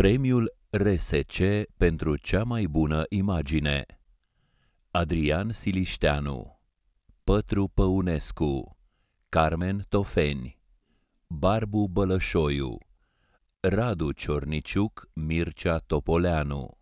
Premiul RSC pentru cea mai bună imagine Adrian Silișteanu Pătru Păunescu Carmen Tofeni Barbu Bălășoiu Radu Ciorniciuc Mircea Topoleanu